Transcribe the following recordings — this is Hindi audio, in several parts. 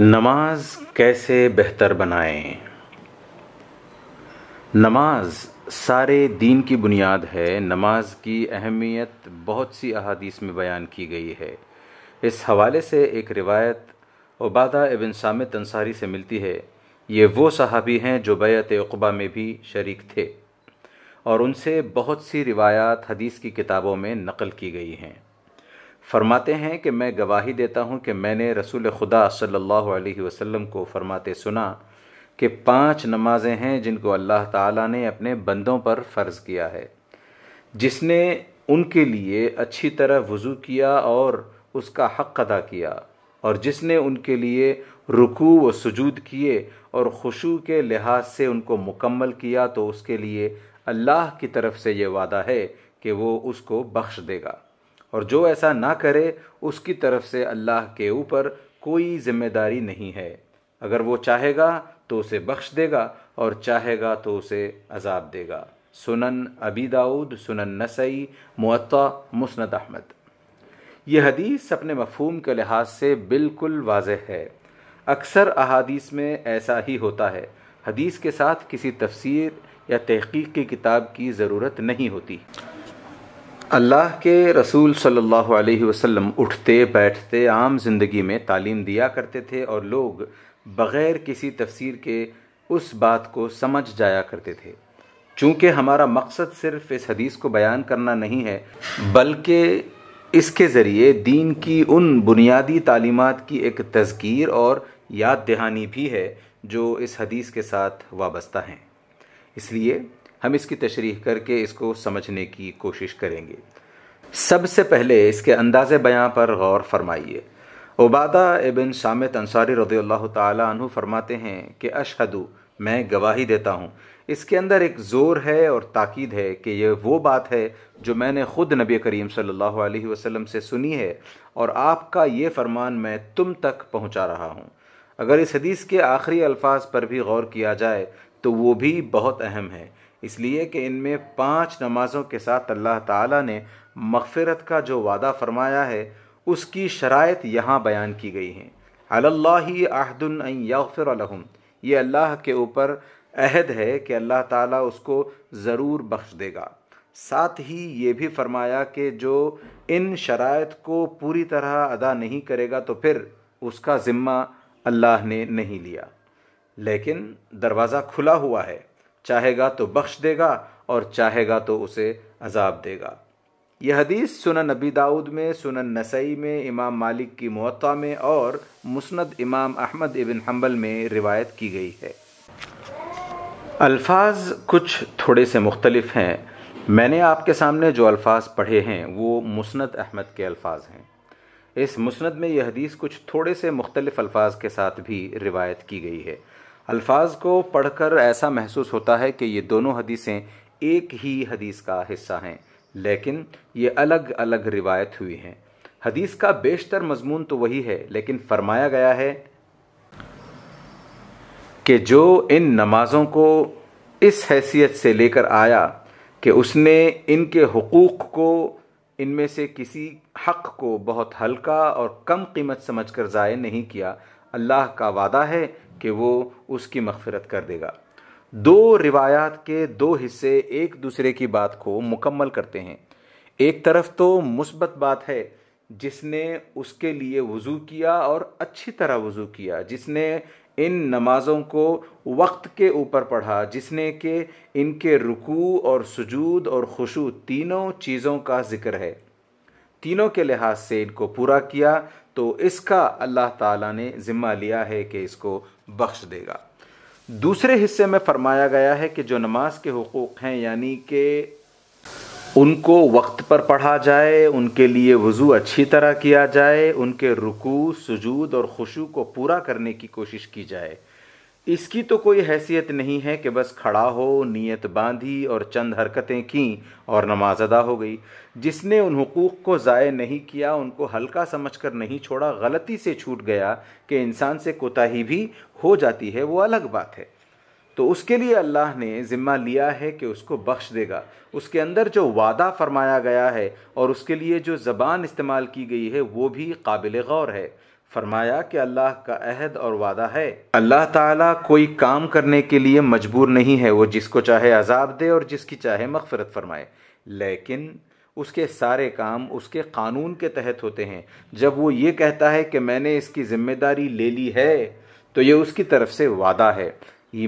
नमाज कैसे बेहतर बनाएं नमाज सारे दीन की बुनियाद है नमाज की अहमियत बहुत सी अहादीस में बयान की गई है इस हवाले से एक रिवायत उबादा इबिन सामित अंसारी से मिलती है ये वो सहाबी हैं जो बैत अक़बा में भी शरीक थे और उनसे बहुत सी रिवायात हदीस की किताबों में नकल की गई हैं फरमाते हैं कि मैं गवाही देता हूँ कि मैंने रसूल खुदा सल्लल्लाहु अलैहि वसल्लम को फरमाते सुना कि पांच नमाजें हैं जिनको अल्लाह ताला ने अपने बंदों पर फ़र्ज़ किया है जिसने उनके लिए अच्छी तरह वज़ू किया और उसका हक़ अदा किया और जिसने उनके लिए रुकू व सजूद किए और खुशू के लिहाज से उनको मुकम्मल किया तो उसके लिए अल्लाह की तरफ से ये वादा है कि वो उसको बख्श देगा और जो ऐसा ना करे उसकी तरफ से अल्लाह के ऊपर कोई जिम्मेदारी नहीं है अगर वो चाहेगा तो उसे बख्श देगा और चाहेगा तो उसे अजाब देगा सुनन अबी दाऊद सुनन नसई मुअत्ता मुस्नद अहमद यह हदीस अपने मफहम के लिहाज से बिल्कुल वाज है अक्सर अहादीस में ऐसा ही होता है हदीस के साथ किसी तफसीर या तहकीक की किताब की ज़रूरत नहीं होती अल्लाह के रसूल सल्लल्लाहु अलैहि वसल्लम उठते बैठते आम ज़िंदगी में तालीम दिया करते थे और लोग बग़ैर किसी तफसीर के उस बात को समझ जाया करते थे चूँकि हमारा मकसद सिर्फ़ इस हदीस को बयान करना नहीं है बल्कि इसके ज़रिए दीन की उन बुनियादी तालीमात की एक तस्कीर और याद दहानी भी है जो इस हदीस के साथ वाबस्ता हैं इसलिए हम इसकी तशरीह करके इसको समझने की कोशिश करेंगे सबसे पहले इसके अंदाज बयाँ पर गौर फरमाइए उबादा एबिन शामत अंसारी रदी अल्लाह तु फरमाते हैं कि अशहदु मैं गवाही देता हूँ इसके अंदर एक ज़ोर है और ताकीद है कि यह वो बात है जो मैंने ख़ुद नबी करीम सल्लल्लाहु अलैहि वसल्लम से सुनी है और आपका ये फरमान मैं तुम तक पहुँचा रहा हूँ अगर इस हदीस के आखिरी अल्फाज पर भी गौर किया जाए तो वो भी बहुत अहम है इसलिए कि इनमें पांच नमाज़ों के साथ अल्लाह ताला ने मगफ़रत का जो वादा फरमाया है उसकी शरात यहाँ बयान की गई हैं अल्लाह ये अल्लाह के ऊपर अहद है कि अल्लाह ताला उसको ज़रूर बख्श देगा साथ ही ये भी फरमाया कि जो इन शरात को पूरी तरह अदा नहीं करेगा तो फिर उसका ज़िम्मा अल्लाह ने नहीं लिया लेकिन दरवाज़ा खुला हुआ है चाहेगा तो बख्श देगा और चाहेगा तो उसे अजाब देगा यह हदीस सुनन नबी दाऊद में सुनन नसई में इमाम मालिक की मुत्ता में और मुस्नद इमाम अहमद इबिन हम्बल में रिवायत की गई है अल्फाज कुछ थोड़े से मुख्तलिफ हैं मैंने आपके सामने जो अल्फाज पढ़े हैं वो मुस्ंद अहमद के अल्फाज हैं इस मुस्नद में यह हदीस कुछ थोड़े से मुख्तलिफ अल्फाज के साथ भी रिवायत की गई है अल्फाज को पढ़कर ऐसा महसूस होता है कि ये दोनों हदीसें एक ही हदीस का हिस्सा हैं लेकिन ये अलग अलग रिवायत हुई हैं हदीस का बेशतर मजमून तो वही है लेकिन फरमाया गया है कि जो इन नमाज़ों को इस हैसियत से लेकर आया कि उसने इनके हकूक़ को इनमें से किसी हक को बहुत हल्का और कम कीमत समझकर ज़ाय नहीं किया अल्लाह का वादा है कि वो उसकी मगफरत कर देगा दो रिवायात के दो हिस्से एक दूसरे की बात को मुकम्मल करते हैं एक तरफ तो मुस्बत बात है जिसने उसके लिए वज़ू किया और अच्छी तरह वज़ू किया जिसने इन नमाज़ों को वक्त के ऊपर पढ़ा जिसने के इनके रुकू और सजूद और खुशू तीनों चीज़ों का ज़िक्र है तीनों के लिहाज से इनको पूरा किया तो इसका अल्लाह ताला ने ज़िम्मा लिया है कि इसको बख्श देगा दूसरे हिस्से में फरमाया गया है कि जो नमाज के हकूक़ हैं यानी कि उनको वक्त पर पढ़ा जाए उनके लिए वज़ू अच्छी तरह किया जाए उनके रुकू सजूद और खुशू को पूरा करने की कोशिश की जाए इसकी तो कोई हैसियत नहीं है कि बस खड़ा हो नीयत बांधी और चंद हरकतें की और नमाज अदा हो गई जिसने उन हकूक़ को ज़ाय नहीं किया उनको हल्का समझकर नहीं छोड़ा गलती से छूट गया कि इंसान से कोताही भी हो जाती है वो अलग बात है तो उसके लिए अल्लाह ने ज़िम्मा लिया है कि उसको बख्श देगा उसके अंदर जो वादा फरमाया गया है और उसके लिए जो ज़बान इस्तेमाल की गई है वो भी काबिल गौर है फरमाया कि अल्लाह का अहद और वादा है अल्लाह ताला कोई काम करने के लिए मजबूर नहीं है वो जिसको चाहे अजाब दे और जिसकी चाहे मगफरत फरमाए लेकिन उसके सारे काम उसके कानून के तहत होते हैं जब वो ये कहता है कि मैंने इसकी ज़िम्मेदारी ले ली है तो ये उसकी तरफ से वादा है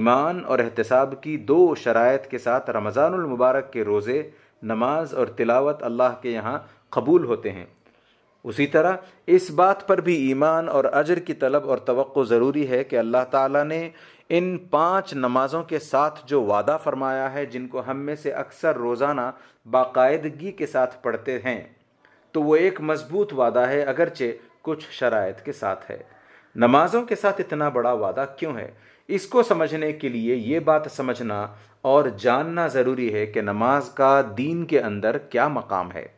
ईमान और एहतसाब की दो शरात के साथ रमज़ानमबारक के रोज़े नमाज और तिलावत अल्लाह के यहाँ कबूल होते हैं उसी तरह इस बात पर भी ईमान और अजर की तलब और तो ज़रूरी है कि अल्लाह ताला ने इन पांच नमाज़ों के साथ जो वादा फरमाया है जिनको हम में से अक्सर रोज़ाना बाकायदगी के साथ पढ़ते हैं तो वो एक मजबूत वादा है अगरचे कुछ शरात के साथ है नमाजों के साथ इतना बड़ा वादा क्यों है इसको समझने के लिए ये बात समझना और जानना ज़रूरी है कि नमाज का दीन के अंदर क्या मकाम है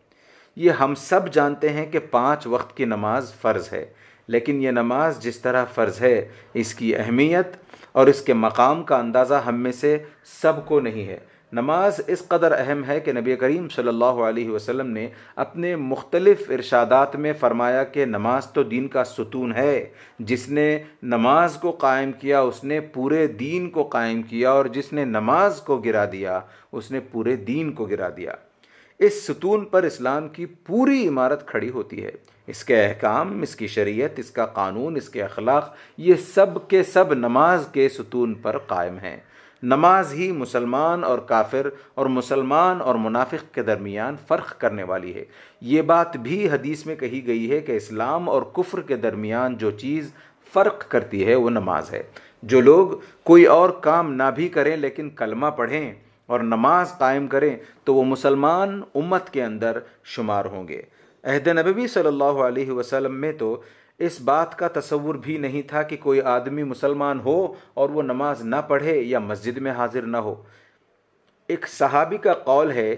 ये हम सब जानते हैं कि पाँच वक्त की नमाज फ़र्ज़ है लेकिन ये नमाज जिस तरह फ़र्ज़ है इसकी अहमियत और इसके मकाम का अंदाज़ा हम में से सबको नहीं है नमाज इस कदर अहम है कि नबी करीम सल्लल्लाहु अलैहि वसल्लम ने अपने मुख्तलिफ़ इरशादात में फ़रमाया कि नमाज तो दीन का सुतून है जिसने नमाज को कायम किया उसने पूरे दीन को कायम किया और जिसने नमाज को गिरा दिया उसने पूरे दीन को गिरा दिया इस सतून पर इस्लाम की पूरी इमारत खड़ी होती है इसके अहकाम इसकी शरीयत इसका कानून इसके अखलाक ये सब के सब नमाज के सतून पर कायम हैं नमाज ही मुसलमान और काफिर और मुसलमान और मुनाफिक के दरमियान फ़र्क करने वाली है ये बात भी हदीस में कही गई है कि इस्लाम और कुफ्र के दरमियान जो चीज़ फ़र्क करती है वो नमाज है जो लोग कोई और काम ना भी करें लेकिन कलमा पढ़ें और नमाज कायम करें तो वो मुसलमान उम्मत के अंदर शुमार होंगे अहद नबी सल्लल्लाहु अलैहि वसल्लम में तो इस बात का तस्वुर भी नहीं था कि कोई आदमी मुसलमान हो और वो नमाज ना पढ़े या मस्जिद में हाजिर ना हो एक सहाबी का कौल है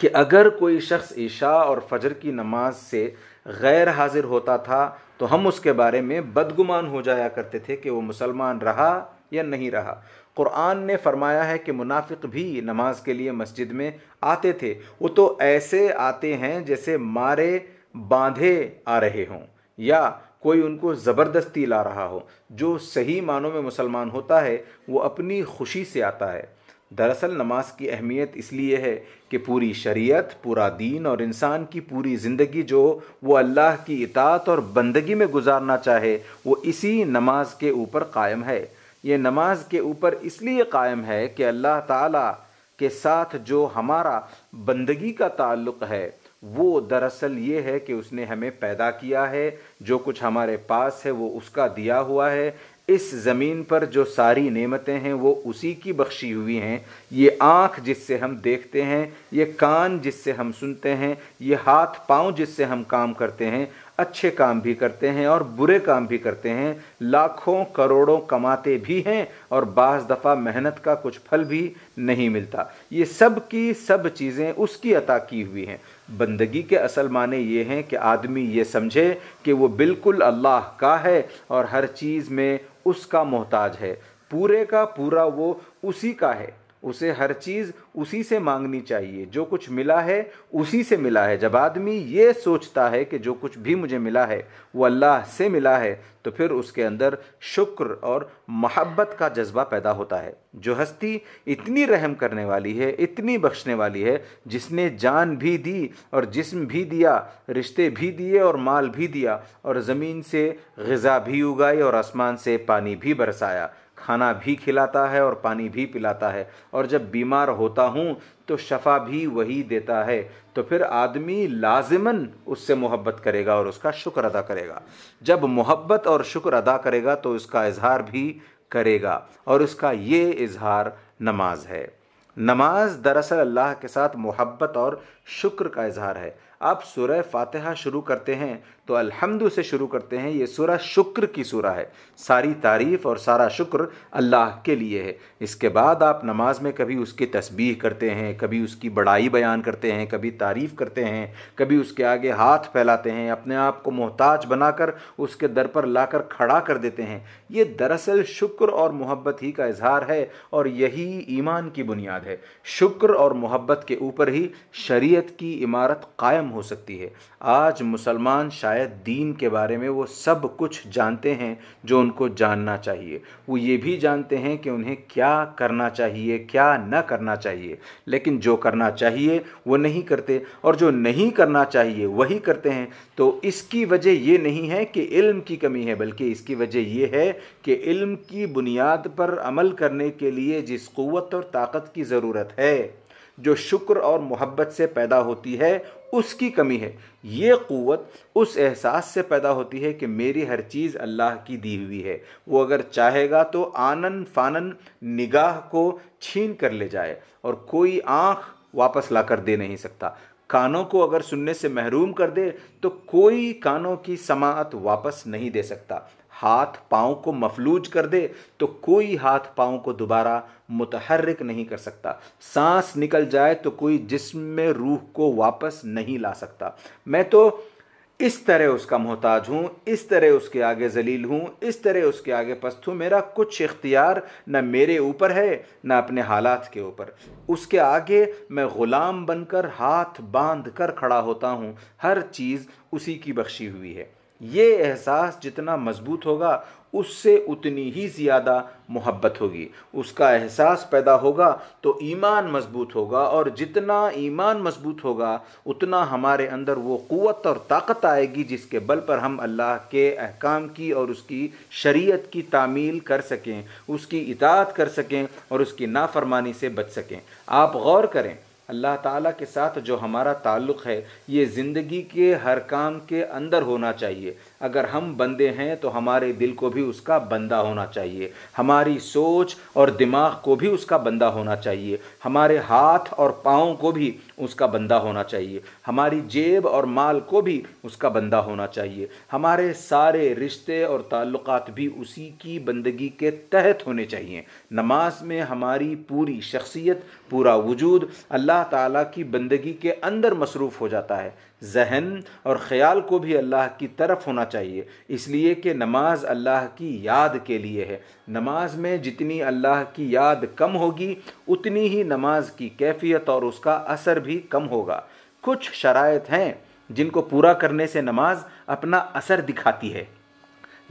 कि अगर कोई शख्स ईशा और फजर की नमाज से गैर हाजिर होता था तो हम उसके बारे में बदगुमान हो जाया करते थे कि वो मुसलमान रहा या नहीं रहा कुरान ने फरमाया है कि मुनाफिक भी नमाज के लिए मस्जिद में आते थे वो तो ऐसे आते हैं जैसे मारे बांधे आ रहे हों या कोई उनको ज़बरदस्ती ला रहा हो जो सही मानों में मुसलमान होता है वो अपनी खुशी से आता है दरअसल नमाज की अहमियत इसलिए है कि पूरी शरीयत पूरा दीन और इंसान की पूरी ज़िंदगी जो वो अल्लाह की इतात और बंदगी में गुजारना चाहे वो इसी नमाज के ऊपर कायम है ये नमाज के ऊपर इसलिए कायम है कि अल्लाह ताला के साथ जो हमारा बंदगी का ताल्लुक है वो दरअसल ये है कि उसने हमें पैदा किया है जो कुछ हमारे पास है वो उसका दिया हुआ है इस ज़मीन पर जो सारी नेमतें हैं वो उसी की बख्शी हुई हैं ये आँख जिससे हम देखते हैं ये कान जिससे हम सुनते हैं ये हाथ पाँव जिससे हम काम करते हैं अच्छे काम भी करते हैं और बुरे काम भी करते हैं लाखों करोड़ों कमाते भी हैं और बाज़ दफ़ा मेहनत का कुछ फल भी नहीं मिलता ये सब की सब चीज़ें उसकी अता की हुई हैं बंदगी के असल माने ये हैं कि आदमी ये समझे कि वो बिल्कुल अल्लाह का है और हर चीज़ में उसका मोहताज है पूरे का पूरा वो उसी का है उसे हर चीज़ उसी से मांगनी चाहिए जो कुछ मिला है उसी से मिला है जब आदमी ये सोचता है कि जो कुछ भी मुझे मिला है वो अल्लाह से मिला है तो फिर उसके अंदर शुक्र और मोहब्बत का जज्बा पैदा होता है जो हस्ती इतनी रहम करने वाली है इतनी बख्शने वाली है जिसने जान भी दी और जिस्म भी दिया रिश्ते भी दिए और माल भी दिया और ज़मीन से गज़ा भी उगाई और आसमान से पानी भी बरसाया खाना भी खिलाता है और पानी भी पिलाता है और जब बीमार होता हूँ तो शफा भी वही देता है तो फिर आदमी लाजमन उससे मोहब्बत करेगा और उसका शुक्र अदा करेगा जब मोहब्बत और शुक्र अदा करेगा तो उसका इजहार भी करेगा और उसका ये इजहार नमाज है नमाज दरअसल अल्लाह के साथ मोहब्बत और शुक्र का इजहार है आप सुरह फातहा शुरू करते हैं तो अल्हम्दु से शुरू करते हैं ये सुरह शुक्र की सुरह है सारी तारीफ़ और सारा शुक्र अल्लाह के लिए है इसके बाद आप नमाज में कभी उसकी तस्बीह करते हैं कभी उसकी बड़ाई बयान करते हैं कभी तारीफ़ करते हैं कभी उसके आगे हाथ फैलाते हैं अपने आप को मोहताज बनाकर उसके दर पर कर खड़ा कर देते हैं ये दरअसल शुक्र और मोहब्बत ही का इजहार है और यही ईमान की बुनियाद है शुक्र और मोहब्बत के ऊपर ही शरीय शरीयत की इमारत कायम हो सकती है आज मुसलमान शायद दीन के बारे में वो सब कुछ जानते हैं जो उनको जानना चाहिए वो ये भी जानते हैं कि उन्हें क्या करना चाहिए क्या न करना चाहिए लेकिन जो करना चाहिए वो नहीं करते और जो नहीं करना चाहिए वही करते हैं तो इसकी वजह ये नहीं है कि इल्म की कमी है बल्कि इसकी वजह यह है कि इल्म की बुनियाद पर अमल करने के लिए जिस क़वत और ताकत की ज़रूरत है जो शुक्र और मोहब्बत से पैदा होती है उसकी कमी है ये क़वत उस एहसास से पैदा होती है कि मेरी हर चीज़ अल्लाह की दी हुई है वो अगर चाहेगा तो आनन फानन निगाह को छीन कर ले जाए और कोई आँख वापस ला कर दे नहीं सकता कानों को अगर सुनने से महरूम कर दे तो कोई कानों की समात वापस नहीं दे सकता हाथ पाँव को मफलूज कर दे तो कोई हाथ पाँव को दोबारा मुतहरक नहीं कर सकता सांस निकल जाए तो कोई जिस्म में रूह को वापस नहीं ला सकता मैं तो इस तरह उसका मोहताज हूँ इस तरह उसके आगे जलील हूँ इस तरह उसके आगे पस्त हूँ मेरा कुछ इख्तियार न मेरे ऊपर है न अपने हालात के ऊपर उसके आगे मैं ग़ुलाम बनकर हाथ बांध कर खड़ा होता हूँ हर चीज़ उसी की बख्शी हुई है ये एहसास जितना मजबूत होगा उससे उतनी ही ज़्यादा मोहब्बत होगी उसका एहसास पैदा होगा तो ईमान मजबूत होगा और जितना ईमान मजबूत होगा उतना हमारे अंदर वो क़वत और ताकत आएगी जिसके बल पर हम अल्लाह के अहकाम की और उसकी शरीयत की तामील कर सकें उसकी इतात कर सकें और उसकी नाफरमानी से बच सकें आप गौर करें अल्लाह ताला के साथ जो हमारा ताल्लुक़ है ये ज़िंदगी के हर काम के अंदर होना चाहिए अगर हम बंदे हैं तो हमारे दिल को भी उसका बंदा होना चाहिए हमारी सोच और दिमाग को भी उसका बंदा होना चाहिए हमारे हाथ और पाँव को भी उसका बंदा होना चाहिए हमारी जेब और माल को भी उसका बंदा होना चाहिए हमारे सारे रिश्ते और ताल्लुक भी उसी की बंदगी के तहत होने चाहिए नमाज में हमारी पूरी शख्सियत पूरा वजूद अल्लाह ताला की बंदगी के अंदर मसरूफ़ हो जाता है जहन और ख़्याल को भी अल्लाह की तरफ होना चाहिए इसलिए कि नमाज अल्लाह की याद के लिए है नमाज में जितनी अल्लाह की याद कम होगी उतनी ही नमाज की कैफियत और उसका असर भी कम होगा कुछ शराइ हैं जिनको पूरा करने से नमाज अपना असर दिखाती है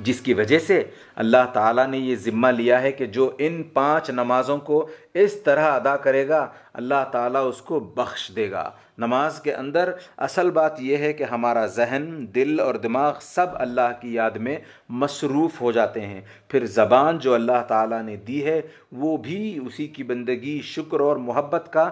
जिसकी वजह से अल्लाह ताला ने ये ज़िम्मा लिया है कि जो इन पांच नमाज़ों को इस तरह अदा करेगा अल्लाह ताला उसको बख्श देगा नमाज के अंदर असल बात यह है कि हमारा जहन दिल और दिमाग सब अल्लाह की याद में मसरूफ़ हो जाते हैं फिर ज़बान जो अल्लाह ताला ने दी है वो भी उसी की बंदगी शुक्र और मोहब्बत का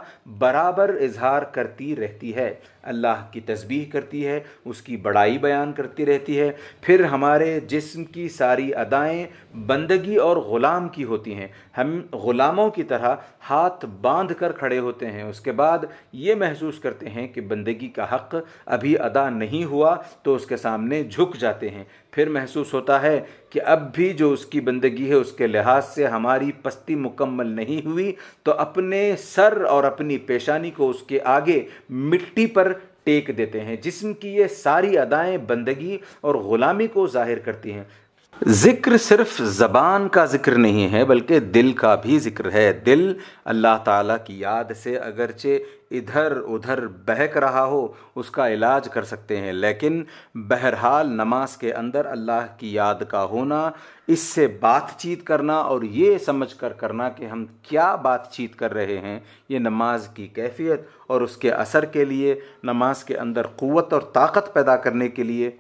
बराबर इजहार करती रहती है अल्लाह की तस्बीह करती है उसकी बड़ाई बयान करती रहती है फिर हमारे जिस्म की सारी अदाएँ दुआएं बंदगी और ग़ुलाम की होती हैं हम ग़ुलामों की तरह हाथ बांध कर खड़े होते हैं उसके बाद ये महसूस करते हैं कि बंदगी का हक़ अभी अदा नहीं हुआ तो उसके सामने झुक जाते हैं फिर महसूस होता है कि अब भी जो उसकी बंदगी है उसके लिहाज से हमारी पस्ती मुकम्मल नहीं हुई तो अपने सर और अपनी पेशानी को उसके आगे मिट्टी पर टेक देते हैं जिसम की ये सारी अदाएं बंदगी और ग़ुलामी को ज़ाहिर करती हैं ज़िक्र सिर्फ ज़बान का ज़िक्र नहीं है बल्कि दिल का भी ज़िक्र है दिल अल्लाह ताला की याद से अगरचे इधर उधर बहक रहा हो उसका इलाज कर सकते हैं लेकिन बहरहाल नमाज के अंदर अल्लाह की याद का होना इससे बातचीत करना और ये समझ कर करना कि हम क्या बातचीत कर रहे हैं ये नमाज की कैफियत और उसके असर के लिए नमाज के अंदर क़वत और ताकत पैदा करने के लिए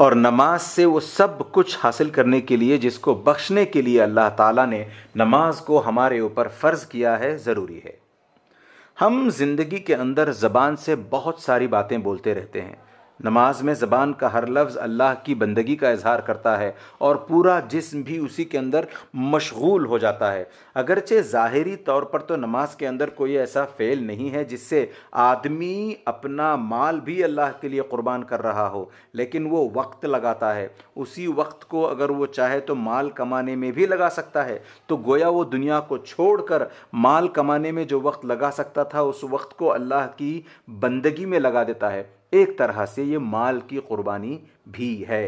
और नमाज से वो सब कुछ हासिल करने के लिए जिसको बख्शने के लिए अल्लाह ताला ने नमाज को हमारे ऊपर फ़र्ज़ किया है ज़रूरी है हम ज़िंदगी के अंदर ज़बान से बहुत सारी बातें बोलते रहते हैं नमाज में ज़बान का हर लफ्ज़ अल्लाह की बंदगी का इजहार करता है और पूरा जिस्म भी उसी के अंदर मशगूल हो जाता है अगरचे ज़ाहरी तौर पर तो नमाज के अंदर कोई ऐसा फ़ेल नहीं है जिससे आदमी अपना माल भी अल्लाह के लिए क़ुरबान कर रहा हो लेकिन वो वक्त लगाता है उसी वक्त को अगर वो चाहे तो माल कमाने में भी लगा सकता है तो गोया वो दुनिया को कर माल कमाने में जो वक्त लगा सकता था उस वक्त को अल्लाह की बंदगी में लगा देता है एक तरह से ये माल की कुर्बानी भी है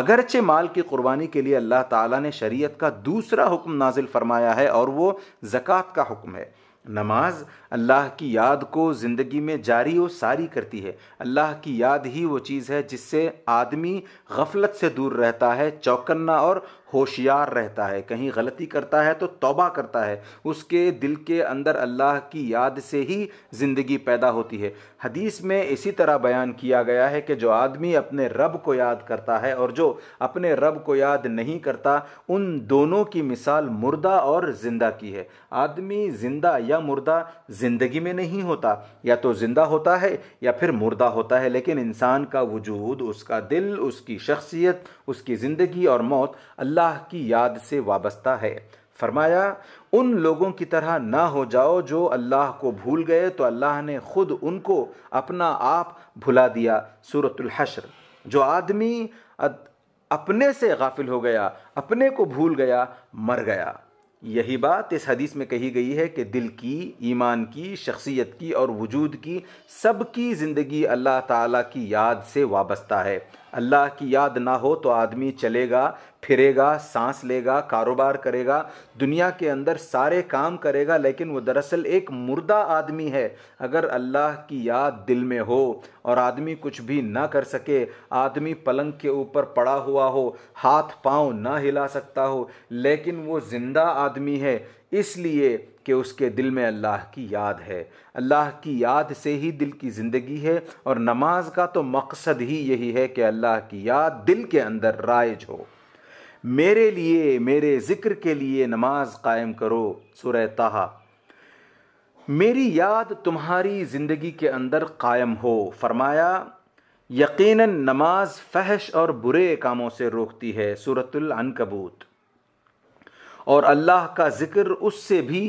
अगरचे माल की कुर्बानी के लिए अल्लाह ताला ने शरीयत का दूसरा हुक्म नाजिल फरमाया है और वो ज़क़़त का हुक्म है नमाज अल्लाह की याद को ज़िंदगी में जारी व सारी करती है अल्लाह की याद ही वो चीज़ है जिससे आदमी गफलत से दूर रहता है चौकन्ना और होशियार रहता है कहीं गलती करता है तो तौबा करता है उसके दिल के अंदर अल्लाह की याद से ही ज़िंदगी पैदा होती है हदीस में इसी तरह बयान किया गया है कि जो आदमी अपने रब को याद करता है और जो अपने रब को याद नहीं करता उन दोनों की मिसाल मुर्दा और ज़िंदा की है आदमी ज़िंदा या मुर्दा ज़िंदगी में नहीं होता या तो ज़िंदा होता है या फिर मुर्दा होता है लेकिन इंसान का वजूद उसका दिल उसकी शख्सियत उसकी ज़िंदगी और मौत अल्लाह अल्लाह की याद से वाबस्ता है फरमाया उन लोगों की तरह ना हो जाओ जो अल्लाह को भूल गए तो अल्लाह ने खुद उनको अपना आप भुला दिया सूरतुल जो आदमी अपने से गाफिल हो गया अपने को भूल गया मर गया यही बात इस हदीस में कही गई है कि दिल की ईमान की शख्सियत की और वजूद की सबकी ज़िंदगी अल्लाह ताला की याद से वाबस्ता है अल्लाह की याद ना हो तो आदमी चलेगा फिरेगा सांस लेगा कारोबार करेगा दुनिया के अंदर सारे काम करेगा लेकिन वो दरअसल एक मुर्दा आदमी है अगर अल्लाह की याद दिल में हो और आदमी कुछ भी ना कर सके आदमी पलंग के ऊपर पड़ा हुआ हो हाथ पांव ना हिला सकता हो लेकिन वो ज़िंदा आदमी है इसलिए कि उसके दिल में अल्लाह की याद है अल्लाह की याद से ही दिल की ज़िंदगी है और नमाज का तो मकसद ही यही है कि अल्लाह की याद दिल के अंदर राइज हो मेरे लिए मेरे ज़िक्र के लिए नमाज कायम करो सुरह मेरी याद तुम्हारी ज़िंदगी के अंदर कायम हो फरमाया यकीनन नमाज फहश और बुरे कामों से रोकती है सूरतुल अनकबूत और अल्लाह का ज़िक्र उससे भी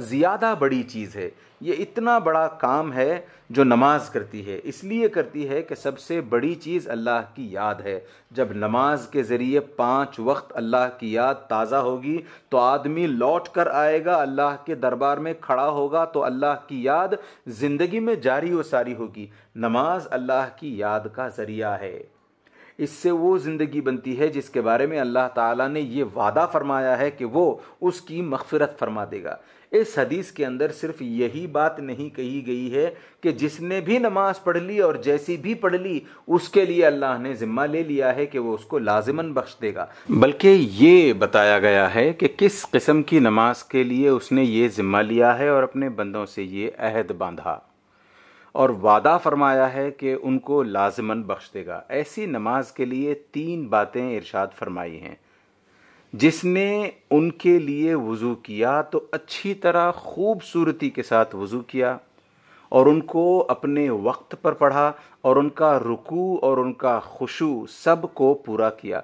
ज़्यादा बड़ी चीज़ है ये इतना बड़ा काम है जो नमाज करती है इसलिए करती है कि सबसे बड़ी चीज़ अल्लाह की याद है जब नमाज के ज़रिए पांच वक्त अल्लाह की याद ताज़ा होगी तो आदमी लौट कर आएगा अल्लाह के दरबार में खड़ा होगा तो अल्लाह की याद ज़िंदगी में जारी व सारी होगी नमाज अल्लाह की याद का ज़रिया है इससे वो ज़िंदगी बनती है जिसके बारे में अल्लाह ताला ने ये वादा फरमाया है कि वो उसकी मगफरत फरमा देगा इस हदीस के अंदर सिर्फ यही बात नहीं कही गई है कि जिसने भी नमाज पढ़ ली और जैसी भी पढ़ ली उसके लिए अल्लाह ने ज़िम्मा ले लिया है कि वो उसको लाजमन बख्श देगा बल्कि ये बताया गया है कि किस किस्म की नमाज के लिए उसने ये ज़िम्मा लिया है और अपने बंदों से ये अहद बांधा और वादा फरमाया है कि उनको लाजमन बख्श देगा ऐसी नमाज के लिए तीन बातें इर्शाद फरमाई हैं जिसने उनके लिए वज़ू किया तो अच्छी तरह खूबसूरती के साथ वज़ू किया और उनको अपने वक्त पर पढ़ा और उनका रुकू और उनका खुशू सब को पूरा किया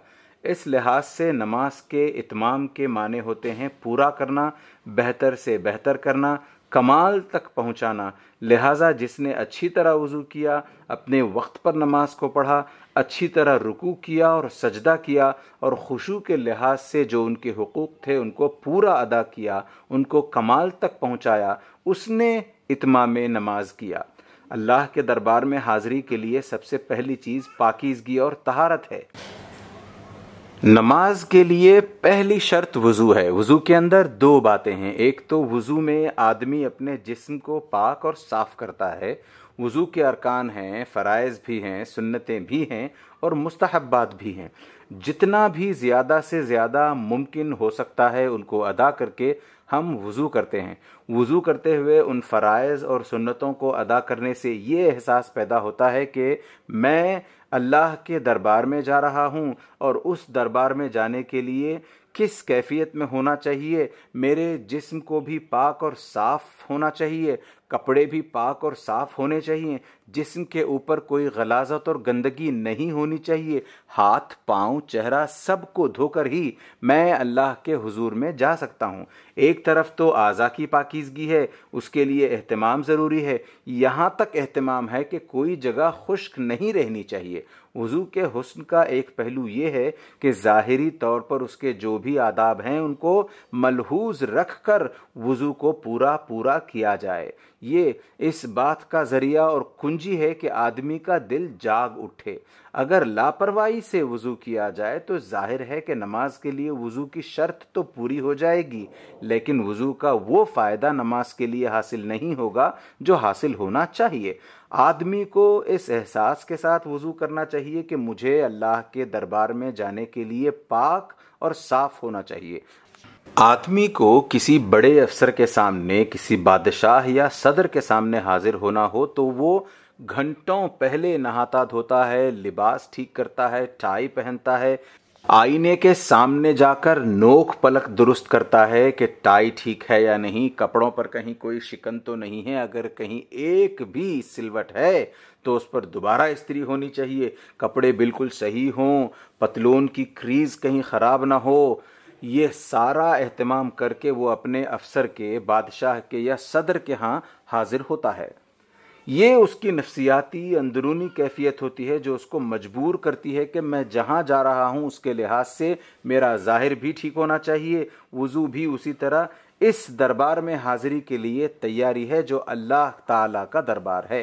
इस लिहाज से नमाज के इतमाम के माने होते हैं पूरा करना बेहतर से बेहतर करना कमाल तक पहुंचाना लिहाजा जिसने अच्छी तरह वज़ू किया अपने वक्त पर नमाज को पढ़ा अच्छी तरह रुकू किया और सजदा किया और खुशू के लिहाज से जो उनके हकूक़ थे उनको पूरा अदा किया उनको कमाल तक पहुंचाया उसने इतमा में नमाज किया अल्लाह के दरबार में हाज़िरी के लिए सबसे पहली चीज़ पाकिजगी और तहारत है नमाज के लिए पहली शर्त वज़ू है वज़ू के अंदर दो बातें हैं एक तो वज़ू में आदमी अपने जिस्म को पाक और साफ़ करता है वज़ू के अरकान हैं फ़रज़ भी हैं सुन्नतें भी हैं और मुस्तहबात भी हैं जितना भी ज़्यादा से ज़्यादा मुमकिन हो सकता है उनको अदा करके हम वज़ू करते हैं वज़ू करते हुए उन फ़रज़ और सुन्नतों को अदा करने से ये एहसास पैदा होता है कि मैं अल्लाह के दरबार में जा रहा हूँ और उस दरबार में जाने के लिए किस कैफियत में होना चाहिए मेरे जिस्म को भी पाक और साफ होना चाहिए कपड़े भी पाक और साफ होने चाहिए जिस्म के ऊपर कोई गलाजत और गंदगी नहीं होनी चाहिए हाथ पांव चेहरा सब को धोकर ही मैं अल्लाह के हुजूर में जा सकता हूँ एक तरफ तो आज़ा की पाकिजगी है उसके लिए अहतमाम ज़रूरी है यहाँ तक अहतमाम है कि कोई जगह खुश्क नहीं रहनी चाहिए वज़ू के हुस्न का एक पहलू ये है कि जाहिरी तौर पर उसके जो भी आदाब हैं उनको मलहूज रख कर वज़ू को पूरा पूरा किया जाए ये इस बात का जरिया और कुंजी है कि आदमी का दिल जाग उठे अगर लापरवाही से वज़ू किया जाए तो जाहिर है कि नमाज के लिए वज़ू की शर्त तो पूरी हो जाएगी लेकिन वज़ू का वो फ़ायदा नमाज के लिए हासिल नहीं होगा जो हासिल होना चाहिए आदमी को इस एहसास के साथ वज़ू करना चाहिए कि मुझे अल्लाह के दरबार में जाने के लिए पाक और साफ़ होना चाहिए आदमी को किसी बड़े अफसर के सामने किसी बादशाह या सदर के सामने हाजिर होना हो तो वो घंटों पहले नहाता धोता है लिबास ठीक करता है टाई पहनता है आईने के सामने जाकर नोक पलक दुरुस्त करता है कि टाई ठीक है या नहीं कपड़ों पर कहीं कोई शिकन तो नहीं है अगर कहीं एक भी सिलवट है तो उस पर दोबारा स्त्री होनी चाहिए कपड़े बिल्कुल सही हों पतलून की क्रीज कहीं ख़राब ना हो ये सारा अहतमाम करके वो अपने अफसर के बादशाह के या सदर के यहाँ हाजिर होता है ये उसकी नफसियाती अंदरूनी कैफियत होती है जो उसको मजबूर करती है कि मैं जहाँ जा रहा हूँ उसके लिहाज से मेरा ज़ाहिर भी ठीक होना चाहिए वज़ू भी उसी तरह इस दरबार में हाजिरी के लिए तैयारी है जो अल्लाह ताला का दरबार है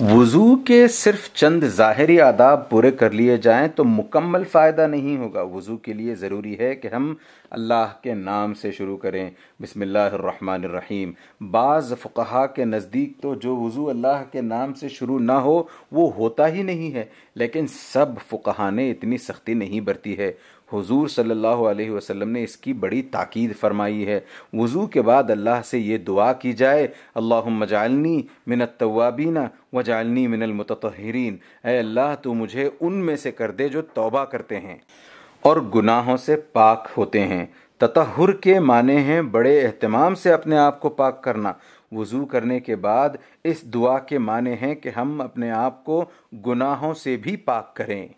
वज़ू के सिर्फ चंद ज़ाहरी आदाब पूरे कर लिए जाएं तो मुकम्मल फ़ायदा नहीं होगा वज़ू के लिए ज़रूरी है कि हम अल्लाह के नाम से शुरू करें बिसमीम बाज़ फ़ुकहा के नज़दीक तो जो वज़ू अल्लाह के नाम से शुरू ना हो वो होता ही नहीं है लेकिन सब फ़ुकहा ने इतनी सख्ती नहीं बरती है हुजूर सल्लल्लाहु अलैहि वसल्लम ने इसकी बड़ी ताकीद फरमाई है वज़ू के बाद अल्लाह से ये दुआ की जाए अल्लाह मजालनी मिनत तवाबीना व जालनी मिनलमतहरीन अल्लाह तो मुझे उनमें से कर दे जो तौबा करते हैं और गुनाहों से पाक होते हैं ततहर के माने हैं बड़े अहतमाम से अपने आप को पाक करना वज़ू करने के बाद इस दुआ के माने हैं कि हम अपने आप को गुनाहों से भी पाक करें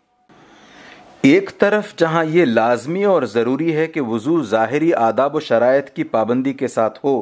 एक तरफ जहां ये लाजमी और ज़रूरी है कि वज़ू ज़ाहरी आदाब व शरात की पाबंदी के साथ हो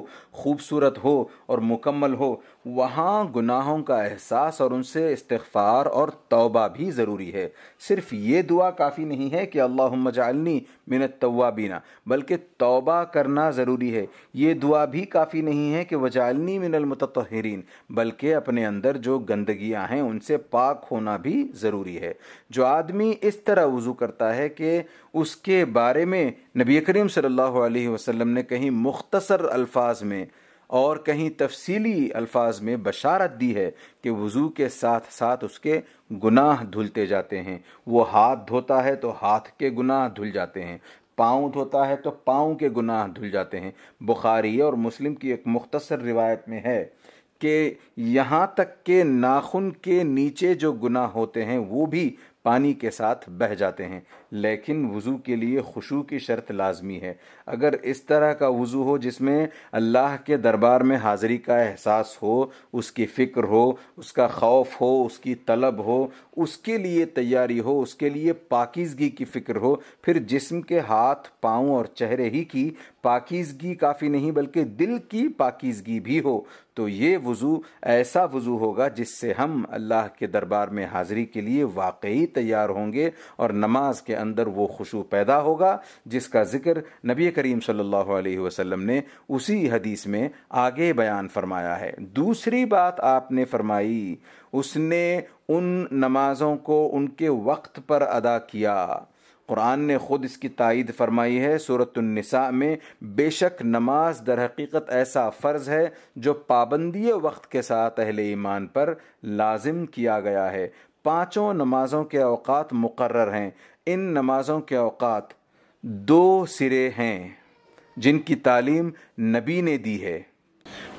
खूबसूरत हो और मुकम्मल हो वहाँ गुनाहों का एहसास और उनसे इस्तफ़ार और तौबा भी ज़रूरी है सिर्फ ये दुआ काफ़ी नहीं है कि अल्लाह मजालनी मिनत तवाबीना बल्कि तौबा करना ज़रूरी है ये दुआ भी काफ़ी नहीं है कि वजालनी मिनलमतरीन बल्कि अपने अंदर जो गंदगियाँ हैं उनसे पाक होना भी ज़रूरी है जो आदमी इस तरह वज़ू करता है कि उसके बारे में नबी करीम सल्लल्लाहु अलैहि ने कहीं मुख्तसर अल्फाज में और कहीं तफसीली अल्फाज में बशारत दी है कि वज़ू के साथ साथ उसके गुनाह धुलते जाते हैं वो हाथ धोता है तो हाथ के गुनाह धुल जाते हैं पाँव धोता है तो पाँव के गुनाह धुल जाते हैं बुखारी और मुस्लिम की एक मुख्तसर रिवायत में है कि यहाँ तक के नाखून के नीचे जो गुनाह होते हैं वो भी पानी के साथ बह जाते हैं लेकिन वज़ू के लिए खुशू की शर्त लाजमी है अगर इस तरह का वज़ू हो जिसमें अल्लाह के दरबार में हाज़री का एहसास हो उसकी फ़िक्र हो उसका खौफ हो उसकी तलब हो उसके लिए तैयारी हो उसके लिए पाकिजगी की फ़िक्र हो फिर जिस्म के हाथ पाँव और चेहरे ही की पाकिजगी काफ़ी नहीं बल्कि दिल की पाकिजगी भी हो तो ये वज़ू ऐसा वज़ू होगा जिससे हम अल्लाह के दरबार में हाज़िरी के लिए वाकई तैयार होंगे और नमाज के अंदर वो खुशू पैदा होगा जिसका ज़िक्र नबी करीम सल्लल्लाहु अलैहि वसल्लम ने उसी हदीस में आगे बयान फरमाया है दूसरी बात आपने फरमाई उसने उन नमाज़ों को उनके वक्त पर अदा किया कुरान ने ख़ुद इसकी तइद फरमाई है सूरतनिसा में बेशक नमाज दर हकीकत ऐसा फ़र्ज़ है जो पाबंदी वक्त के साथ अहल ईमान पर लाजिम किया गया है पाँचों नमाज़ों के अवात मुकर हैं इन नमाज़ों के अवात दो सिरे हैं जिनकी तालीम नबी ने दी है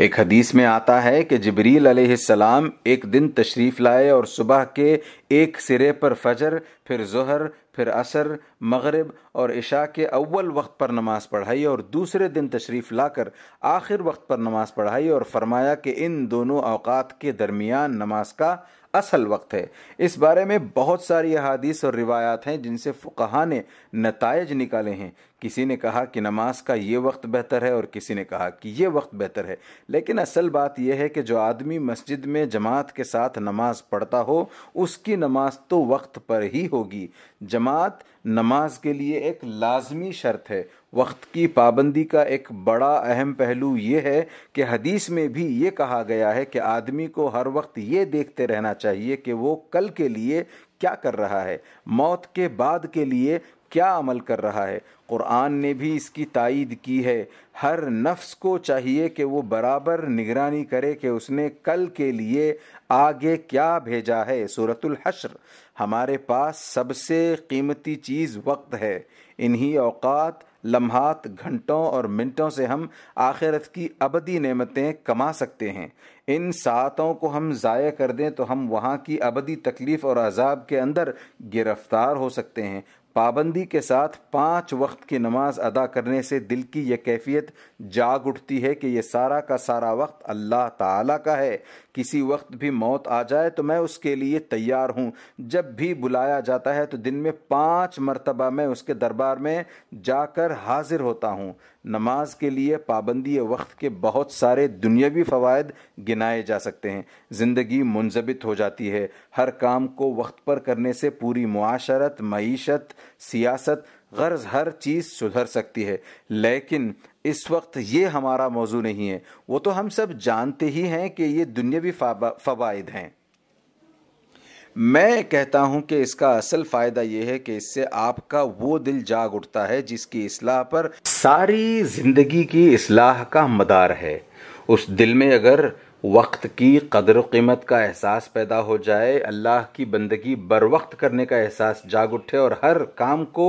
एक हदीस में आता है कि जबरील अलैहिस्सलाम एक दिन तशरीफ़ लाए और सुबह के एक सिरे पर फजर फिर जहर फिर असर मगरब और इशा के अव्वल वक्त पर नमाज़ पढ़ाई और दूसरे दिन तशरीफ़ लाकर आखिर वक्त पर नमाज़ पढ़ाई और फरमाया कि इन दोनों अवकात के दरमियान नमाज का असल वक्त है इस बारे में बहुत सारी अहादीस और रिवायात हैं जिनसे फ़ुकहा ने नतज निकाले हैं किसी ने कहा कि नमाज का ये वक्त बेहतर है और किसी ने कहा कि ये वक्त बेहतर है लेकिन असल बात यह है कि जो आदमी मस्जिद में जमात के साथ नमाज पढ़ता हो उसकी नमाज तो वक्त पर ही होगी जमात नमाज के लिए एक लाजमी शर्त है वक्त की पाबंदी का एक बड़ा अहम पहलू ये है कि हदीस में भी ये कहा गया है कि आदमी को हर वक्त ये देखते रहना चाहिए कि वो कल के लिए क्या कर रहा है मौत के बाद के लिए क्या अमल कर रहा है क़ुरान ने भी इसकी तायद की है हर नफ्स को चाहिए कि वो बराबर निगरानी करे कि उसने कल के लिए आगे क्या भेजा है सूरतुल हश्र हमारे पास सबसे कीमती चीज़ वक्त है इन्हीं अवकात लम्हात घंटों और मिनटों से हम आखिरत की अबदी नेमतें कमा सकते हैं इन सातों को हम ज़ाय कर दें तो हम वहाँ की अबदी तकलीफ़ और अजाब के अंदर गिरफ्तार हो सकते हैं पाबंदी के साथ पांच वक्त की नमाज अदा करने से दिल की यह कैफियत जाग उठती है कि यह सारा का सारा वक्त अल्लाह ताला का है किसी वक्त भी मौत आ जाए तो मैं उसके लिए तैयार हूँ जब भी बुलाया जाता है तो दिन में पांच मरतबा मैं उसके दरबार में जाकर हाजिर होता हूँ नमाज के लिए पाबंदी वक्त के बहुत सारे दुनियावी फ़वाद गिनाए जा सकते हैं ज़िंदगी मुंजबित हो जाती है हर काम को वक्त पर करने से पूरी माशरत मीशत सियासत गर्ज हर चीज़ सुधर सकती है लेकिन इस वक्त ये हमारा मौजू नहीं है वो तो हम सब जानते ही हैं कि ये दुनियावी फ़वाद हैं मैं कहता हूं कि इसका असल फ़ायदा यह है कि इससे आपका वो दिल जाग उठता है जिसकी इसलाह पर सारी ज़िंदगी की इसलाह का मदार है उस दिल में अगर वक्त की कदर कीमत का एहसास पैदा हो जाए अल्लाह की बंदगी बर वक्त करने का एहसास जाग उठे और हर काम को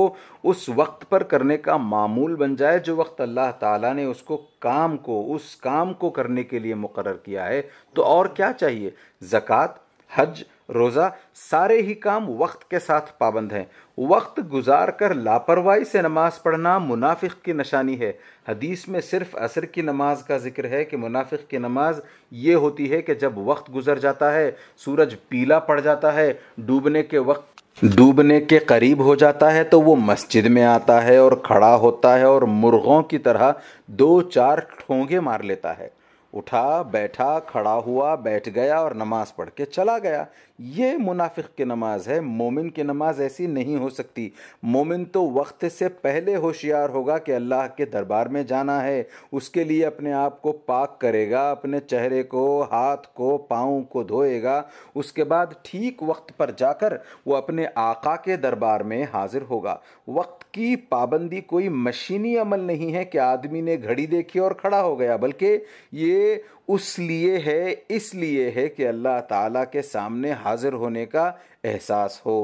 उस वक्त पर करने का मामूल बन जाए जो वक्त अल्लाह ताला ने उसको काम को उस काम को करने के लिए मुकर किया है तो और क्या चाहिए ज़क़़त हज रोज़ा सारे ही काम वक्त के साथ पाबंद हैं वक्त गुजार कर लापरवाही से नमाज पढ़ना मुनाफिक की निशानी है हदीस में सिर्फ असर की नमाज का जिक्र है कि मुनाफिक की नमाज ये होती है कि जब वक्त गुजर जाता है सूरज पीला पड़ जाता है डूबने के वक्त डूबने के करीब हो जाता है तो वो मस्जिद में आता है और खड़ा होता है और मुर्गों की तरह दो चार ठोंगे मार लेता है उठा बैठा खड़ा हुआ बैठ गया और नमाज पढ़ के चला गया ये मुनाफिक की नमाज है मोमिन की नमाज ऐसी नहीं हो सकती मोमिन तो वक्त से पहले होशियार होगा कि अल्लाह के दरबार में जाना है उसके लिए अपने आप को पाक करेगा अपने चेहरे को हाथ को पाँव को धोएगा उसके बाद ठीक वक्त पर जाकर वो अपने आका के दरबार में हाजिर होगा वक्त की पाबंदी कोई मशीनी अमल नहीं है कि आदमी ने घड़ी देखी और खड़ा हो गया बल्कि ये उस लिए है इसलिए है कि अल्लाह ताला के सामने हाज़िर होने का एहसास हो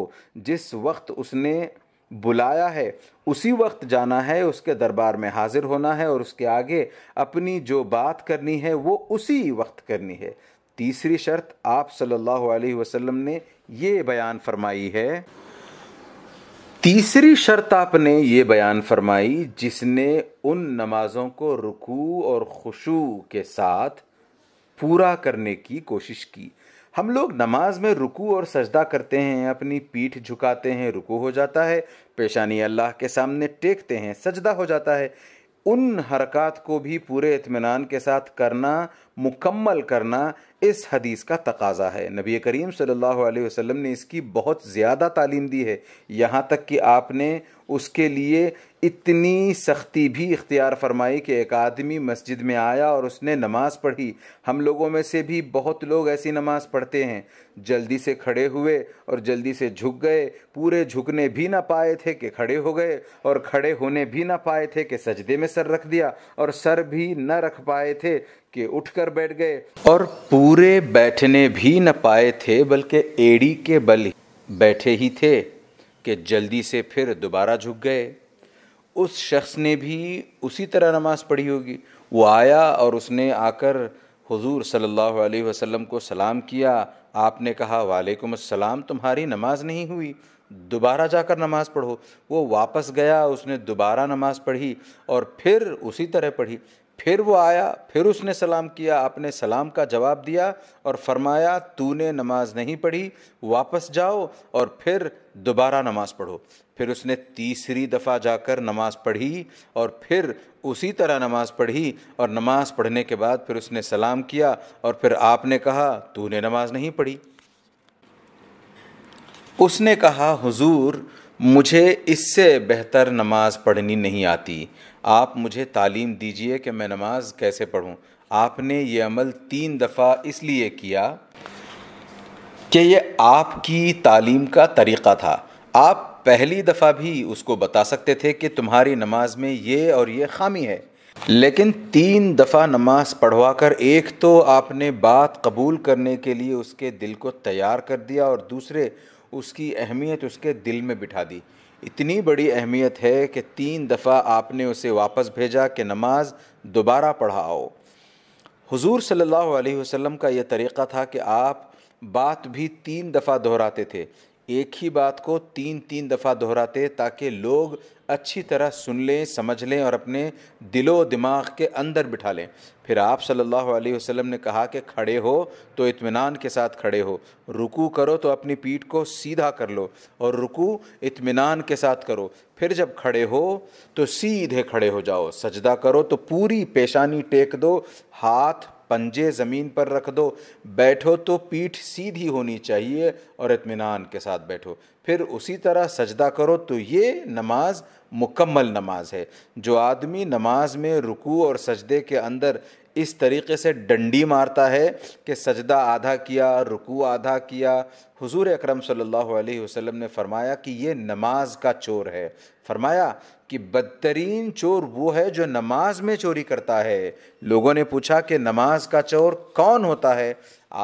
जिस वक्त उसने बुलाया है उसी वक्त जाना है उसके दरबार में हाज़िर होना है और उसके आगे अपनी जो बात करनी है वो उसी वक्त करनी है तीसरी शर्त आप सल्लल्लाहु अलैहि वसल्लम ने ये बयान फरमाई है तीसरी शर्त आपने ये बयान फरमाई जिसने उन नमाज़ों को रुकू और खुशू के साथ पूरा करने की कोशिश की हम लोग नमाज में रुकू और सजदा करते हैं अपनी पीठ झुकाते हैं रुकू हो जाता है पेशानी अल्लाह के सामने टेकते हैं सजदा हो जाता है उन हरकत को भी पूरे इतमान के साथ करना मुकम्मल करना इस हदीस का तकाजा है नबी करीम सल्लल्लाहु अलैहि वसल्लम ने इसकी बहुत ज़्यादा तालीम दी है यहाँ तक कि आपने उसके लिए इतनी सख्ती भी इख्तियार फरमाई कि एक आदमी मस्जिद में आया और उसने नमाज़ पढ़ी हम लोगों में से भी बहुत लोग ऐसी नमाज़ पढ़ते हैं जल्दी से खड़े हुए और जल्दी से झुक गए पूरे झुकने भी ना पाए थे कि खड़े हो गए और खड़े होने भी ना पाए थे कि सजदे में सर रख दिया और सर भी न रख पाए थे कि उठकर बैठ गए और पूरे बैठने भी न पाए थे बल्कि एड़ी के बल बैठे ही थे कि जल्दी से फिर दोबारा झुक गए उस शख्स ने भी उसी तरह नमाज़ पढ़ी होगी वो आया और उसने आकर हुजूर सल्लल्लाहु अलैहि वसल्लम को सलाम किया आपने कहा वालेकुम अस्सलाम तुम्हारी नमाज़ नहीं हुई दोबारा जाकर नमाज़ पढ़ो वो वापस गया उसने दोबारा नमाज़ पढ़ी और फिर उसी तरह पढ़ी फिर वो आया फिर उसने सलाम किया आपने सलाम का जवाब दिया और फरमाया तूने नमाज नहीं पढ़ी वापस जाओ और फिर दोबारा नमाज पढ़ो फिर उसने तीसरी दफ़ा जाकर नमाज पढ़ी और फिर उसी तरह नमाज पढ़ी और नमाज पढ़ने के बाद फिर उसने सलाम किया और फिर आपने कहा तूने नमाज नहीं पढ़ी उसने कहा हुजूर मुझे इससे बेहतर नमाज पढ़नी नहीं आती आप मुझे तालीम दीजिए कि मैं नमाज़ कैसे पढ़ूँ आपने ये अमल तीन दफ़ा इसलिए किया कि यह आपकी तालीम का तरीक़ा था आप पहली दफ़ा भी उसको बता सकते थे कि तुम्हारी नमाज में ये और ये खामी है लेकिन तीन दफ़ा नमाज पढ़वा कर एक तो आपने बात कबूल करने के लिए उसके दिल को तैयार कर दिया और दूसरे उसकी अहमियत उसके दिल में बिठा दी इतनी बड़ी अहमियत है कि तीन दफ़ा आपने उसे वापस भेजा कि नमाज दोबारा पढ़ाओ हुजूर सल्लल्लाहु अलैहि वसल्लम का यह तरीक़ा था कि आप बात भी तीन दफ़ा दोहराते थे एक ही बात को तीन तीन दफ़ा दोहराते ताकि लोग अच्छी तरह सुन लें समझ लें और अपने दिलो दिमाग के अंदर बिठा लें फिर आप सल्लल्लाहु अलैहि वसल्लम ने कहा कि खड़े हो तो इत्मीनान के साथ खड़े हो रुकू करो तो अपनी पीठ को सीधा कर लो और रुकू इत्मीनान के साथ करो फिर जब खड़े हो तो सीधे खड़े हो जाओ सजदा करो तो पूरी पेशानी टेक दो हाथ पंजे ज़मीन पर रख दो बैठो तो पीठ सीधी होनी चाहिए और इतमान के साथ बैठो फिर उसी तरह सजदा करो तो ये नमाज मुकम्मल नमाज है जो आदमी नमाज में रुकू और सजदे के अंदर इस तरीके से डंडी मारता है कि सजदा आधा किया रुकू आधा किया हुजूर अकरम सल्लल्लाहु अलैहि वसल्लम ने फरमाया कि ये नमाज का चोर है फरमाया कि बदतरीन चोर वो है जो नमाज में चोरी करता है लोगों ने पूछा कि नमाज का चोर कौन होता है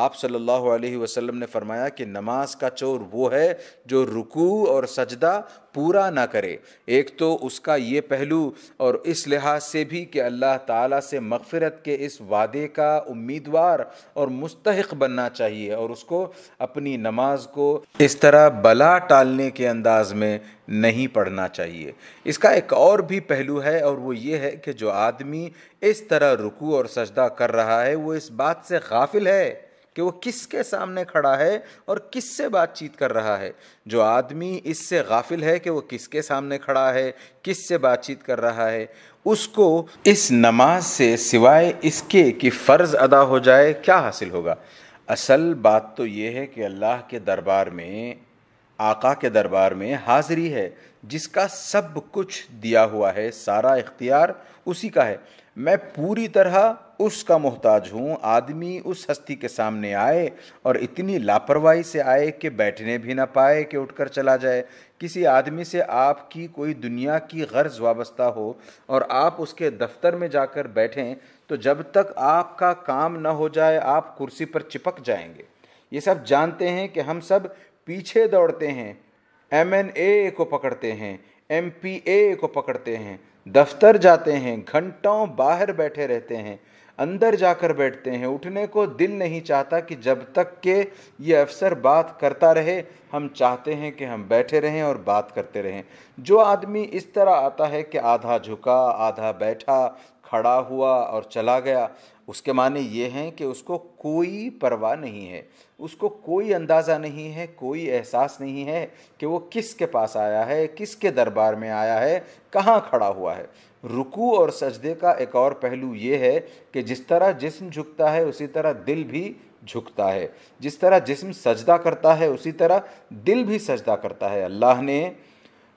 आप सल्लल्लाहु अलैहि वसल्लम ने फरमाया कि नमाज का चोर वो है जो रुकू और सजदा पूरा ना करे एक तो उसका ये पहलू और इस लिहाज से भी कि अल्लाह ताला से मगफ़रत के इस वादे का उम्मीदवार और मुस्तक बनना चाहिए और उसको अपनी नमाज को इस तरह बला टालने के अंदाज में नहीं पढ़ना चाहिए इसका एक और भी पहलू है और वो ये है कि जो आदमी इस तरह रुकू और सजदा कर रहा है वो इस बात से गाफिल है कि वो किसके सामने खड़ा है और किससे बातचीत कर रहा है जो आदमी इससे गाफिल है कि वो किसके सामने खड़ा है किससे बातचीत कर रहा है उसको इस नमाज से सिवाय इसके कि फ़र्ज़ अदा हो जाए क्या हासिल होगा असल बात तो ये है कि अल्लाह के दरबार में आका के दरबार में हाजिरी है जिसका सब कुछ दिया हुआ है सारा इख्तियार उसी का है मैं पूरी तरह उसका मोहताज हूँ आदमी उस हस्ती के सामने आए और इतनी लापरवाही से आए कि बैठने भी ना पाए कि उठकर चला जाए किसी आदमी से आपकी कोई दुनिया की गर्ज वाबस्ता हो और आप उसके दफ्तर में जाकर बैठें तो जब तक आपका काम ना हो जाए आप कुर्सी पर चिपक जाएंगे ये सब जानते हैं कि हम सब पीछे दौड़ते हैं एम एन ए को पकड़ते हैं एम पी ए को पकड़ते हैं दफ्तर जाते हैं घंटों बाहर बैठे रहते हैं अंदर जाकर बैठते हैं उठने को दिल नहीं चाहता कि जब तक के ये अफसर बात करता रहे हम चाहते हैं कि हम बैठे रहें और बात करते रहें जो आदमी इस तरह आता है कि आधा झुका आधा बैठा खड़ा हुआ और चला गया उसके माने ये हैं कि उसको कोई परवाह नहीं है उसको कोई अंदाज़ा नहीं है कोई एहसास नहीं है कि वो किस के पास आया है किसके दरबार में आया है कहाँ खड़ा हुआ है रुकू और सजदे का एक और पहलू ये है कि जिस तरह जिस्म झुकता है उसी तरह दिल भी झुकता है जिस तरह जिस्म सजदा करता है उसी तरह दिल भी सजदा करता है अल्लाह ने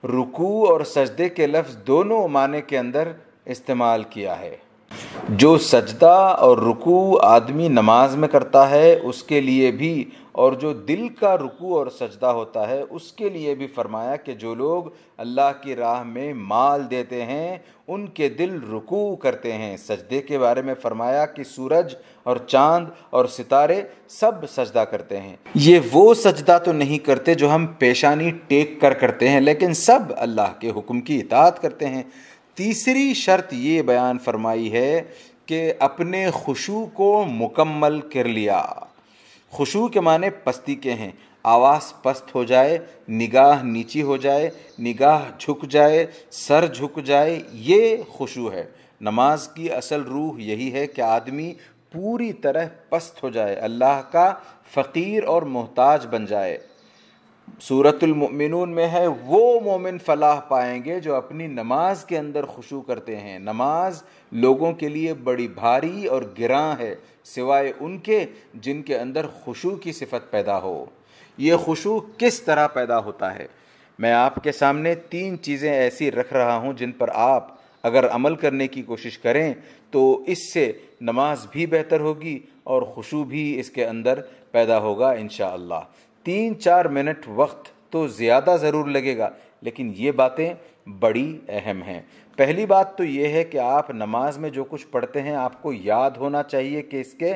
रुकू और सजदे के लफ्ज़ दोनों माने के अंदर इस्तेमाल किया है जो सजदा और रुकू आदमी नमाज में करता है उसके लिए भी और जो दिल का रुकू और सजदा होता है उसके लिए भी फरमाया कि जो लोग अल्लाह की राह में माल देते हैं उनके दिल रुकू करते हैं सजदे के बारे में फरमाया कि सूरज और चांद और सितारे सब सजदा करते हैं ये वो सजदा तो नहीं करते जो हम पेशानी टेक कर करते हैं लेकिन सब अल्लाह के हुक्म की इतात करते हैं तीसरी शर्त ये बयान फरमाई है कि अपने खुशू को मुकम्मल कर लिया खुशू के माने पस्ती के हैं आवाज़ पस्त हो जाए निगाह नीची हो जाए निगाह झुक जाए सर झुक जाए ये खुशू है नमाज की असल रूह यही है कि आदमी पूरी तरह पस्त हो जाए अल्लाह का फ़कीर और मोहताज बन जाए सूरतमिन में है वो मोमिन फलाह पाएंगे जो अपनी नमाज के अंदर खुशु करते हैं नमाज लोगों के लिए बड़ी भारी और गिरा है सिवाय उनके जिनके अंदर खुशु की सिफत पैदा हो ये खुशु किस तरह पैदा होता है मैं आपके सामने तीन चीज़ें ऐसी रख रहा हूँ जिन पर आप अगर अमल करने की कोशिश करें तो इससे नमाज भी बेहतर होगी और खुशु भी इसके अंदर पैदा होगा इन तीन चार मिनट वक्त तो ज़्यादा ज़रूर लगेगा लेकिन ये बातें बड़ी अहम हैं पहली बात तो ये है कि आप नमाज में जो कुछ पढ़ते हैं आपको याद होना चाहिए कि इसके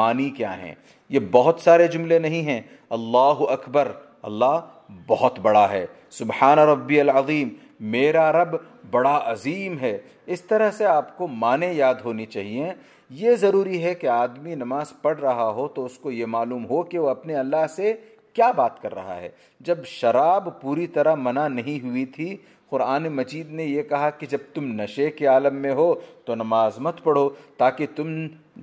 मानी क्या हैं ये बहुत सारे जुमले नहीं हैं अल्लाह अकबर अल्लाह बहुत बड़ा है सुबहान रबी अज़ीम मेरा रब बड़ा अजीम है इस तरह से आपको माने याद होनी चाहिए ये ज़रूरी है कि आदमी नमाज पढ़ रहा हो तो उसको ये मालूम हो कि वो अपने अल्लाह से क्या बात कर रहा है जब शराब पूरी तरह मना नहीं हुई थी कुरान मजीद ने यह कहा कि जब तुम नशे के आलम में हो तो नमाज मत पढ़ो ताकि तुम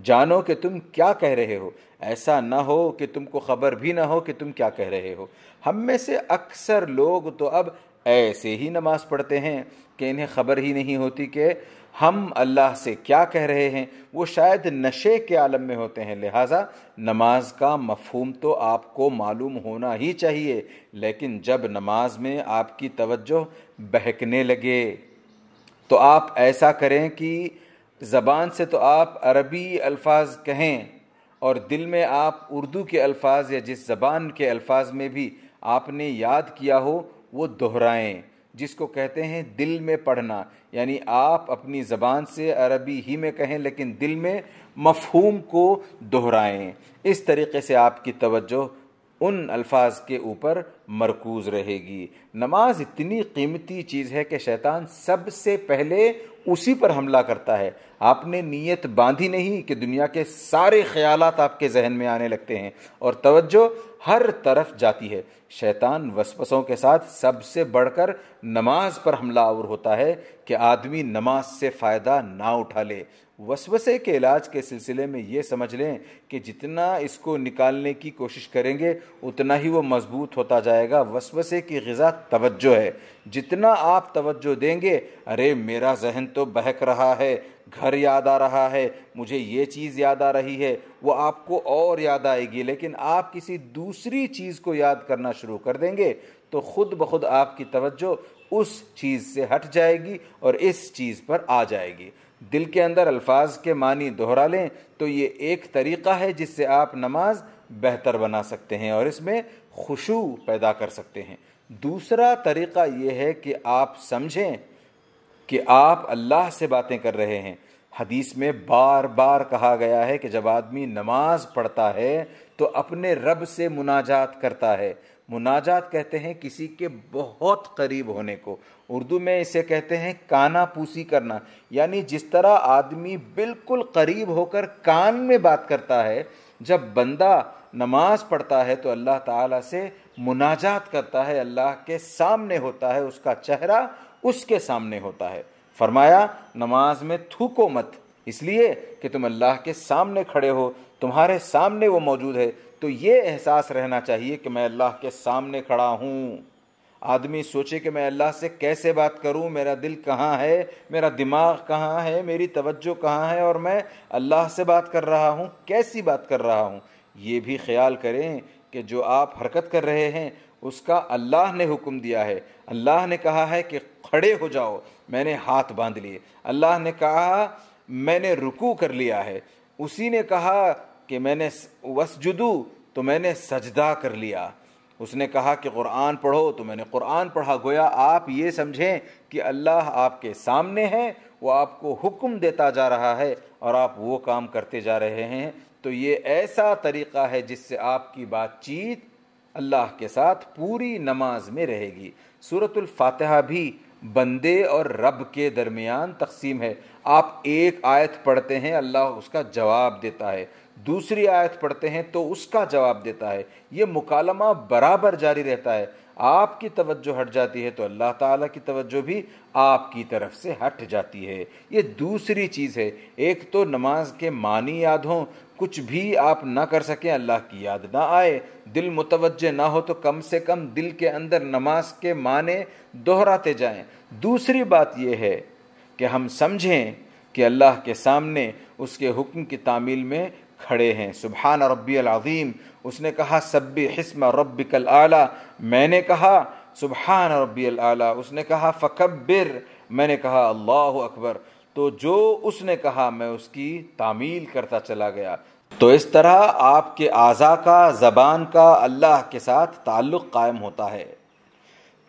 जानो कि तुम क्या कह रहे हो ऐसा ना हो कि तुमको ख़बर भी ना हो कि तुम क्या कह रहे हो हम में से अक्सर लोग तो अब ऐसे ही नमाज़ पढ़ते हैं कि इन्हें ख़बर ही नहीं होती कि हम अल्लाह से क्या कह रहे हैं वो शायद नशे के आलम में होते हैं लिहाजा नमाज का मफहम तो आपको मालूम होना ही चाहिए लेकिन जब नमाज में आपकी तवज्जो बहकने लगे तो आप ऐसा करें कि ज़बान से तो आप अरबी अल्फाज कहें और दिल में आप उर्दू के अल्फाज या जिस ज़बान के अल्फाज में भी आपने याद किया हो वो दोहराएं जिसको कहते हैं दिल में पढ़ना यानी आप अपनी ज़बान से अरबी ही में कहें लेकिन दिल में मफहूम को दोहराएं इस तरीके से आपकी तवज्जो उन अल्फाज के ऊपर मरकूज़ रहेगी नमाज इतनी कीमती चीज़ है कि शैतान सबसे पहले उसी पर हमला करता है आपने नीयत बांधी नहीं कि दुनिया के सारे ख्याल आपके जहन में आने लगते हैं और तवज्जो हर तरफ जाती है शैतान वसपसों के साथ सबसे बढ़कर नमाज पर हमला आवर होता है कि आदमी नमाज से फ़ायदा ना उठा ले वसवसे के इलाज के सिलसिले में ये समझ लें कि जितना इसको निकालने की कोशिश करेंगे उतना ही वो मजबूत होता जाएगा वसवसे की गज़ा तवज्जो है जितना आप तवज्जो देंगे अरे मेरा जहन तो बहक रहा है घर याद आ रहा है मुझे ये चीज़ याद आ रही है वो आपको और याद आएगी लेकिन आप किसी दूसरी चीज़ को याद करना शुरू कर देंगे तो ख़ुद ब खुद आपकी तवज्जो उस चीज़ से हट जाएगी और इस चीज़ पर आ जाएगी दिल के अंदर अल्फाज के मानी दोहरा लें तो ये एक तरीक़ा है जिससे आप नमाज बेहतर बना सकते हैं और इसमें खुशू पैदा कर सकते हैं दूसरा तरीक़ा ये है कि आप समझें कि आप अल्लाह से बातें कर रहे हैं हदीस में बार बार कहा गया है कि जब आदमी नमाज पढ़ता है तो अपने रब से मुनाजात करता है मुनाजात कहते हैं किसी के बहुत करीब होने को उर्दू में इसे कहते हैं काना पूसी करना यानी जिस तरह आदमी बिल्कुल करीब होकर कान में बात करता है जब बंदा नमाज पढ़ता है तो अल्लाह ताला से मुनाजात करता है अल्लाह के सामने होता है उसका चेहरा उसके सामने होता है फरमाया नमाज में थूको मत इसलिए कि तुम अल्लाह के सामने खड़े हो तुम्हारे सामने वो मौजूद है तो ये एहसास रहना चाहिए कि मैं अल्लाह के सामने खड़ा हूँ आदमी सोचे कि मैं अल्लाह से कैसे बात करूँ मेरा दिल कहाँ है मेरा दिमाग कहाँ है मेरी तवज्जो कहाँ है और मैं अल्लाह से बात कर रहा हूँ कैसी बात कर रहा हूँ ये भी ख्याल करें कि जो आप हरकत कर रहे हैं उसका अल्लाह ने हुक्म दिया है अल्लाह ने कहा है कि खड़े हो जाओ मैंने हाथ बांध लिए अल्लाह ने कहा मैंने रुकू कर लिया है उसी ने कहा कि मैंने वसजुदू तो मैंने सजदा कर लिया उसने कहा कि कुरान पढ़ो तो मैंने कुरान पढ़ा गोया आप ये समझें कि अल्लाह आपके सामने है वो आपको हुक्म देता जा रहा है और आप वो काम करते जा रहे हैं तो ये ऐसा तरीक़ा है जिससे आपकी बातचीत अल्लाह के साथ पूरी नमाज में रहेगी सूरतुल्फातहा भी बंदे और रब के दरमियान तकसीम है आप एक आयत पढ़ते हैं अल्लाह उसका जवाब देता है दूसरी आयत पढ़ते हैं तो उसका जवाब देता है ये मुकालमा बराबर जारी रहता है आपकी तवज्जो हट जाती है तो अल्लाह ताला की तवज्जो भी आपकी तरफ से हट जाती है ये दूसरी चीज़ है एक तो नमाज के मानी याद हों कुछ भी आप ना कर सकें अल्लाह की याद ना आए दिल मुतवजह ना हो तो कम से कम दिल के अंदर नमाज के माने दोहराते जाएं दूसरी बात यह है कि हम समझें कि अल्लाह के सामने उसके हुक्म की तामील में खड़े हैं सुबहान रब्बी अज़ीम उसने कहा सब हिस्म रब्बिकल आला मैंने कहा सुबहान रब्बी आला उसने कहा फ़कबिर मैंने कहा अल्लाह अकबर तो जो उसने कहा मैं उसकी तामील करता चला गया तो इस तरह आपके आज़ा का ज़बान का अल्लाह के साथ ताल्लुक़ कायम होता है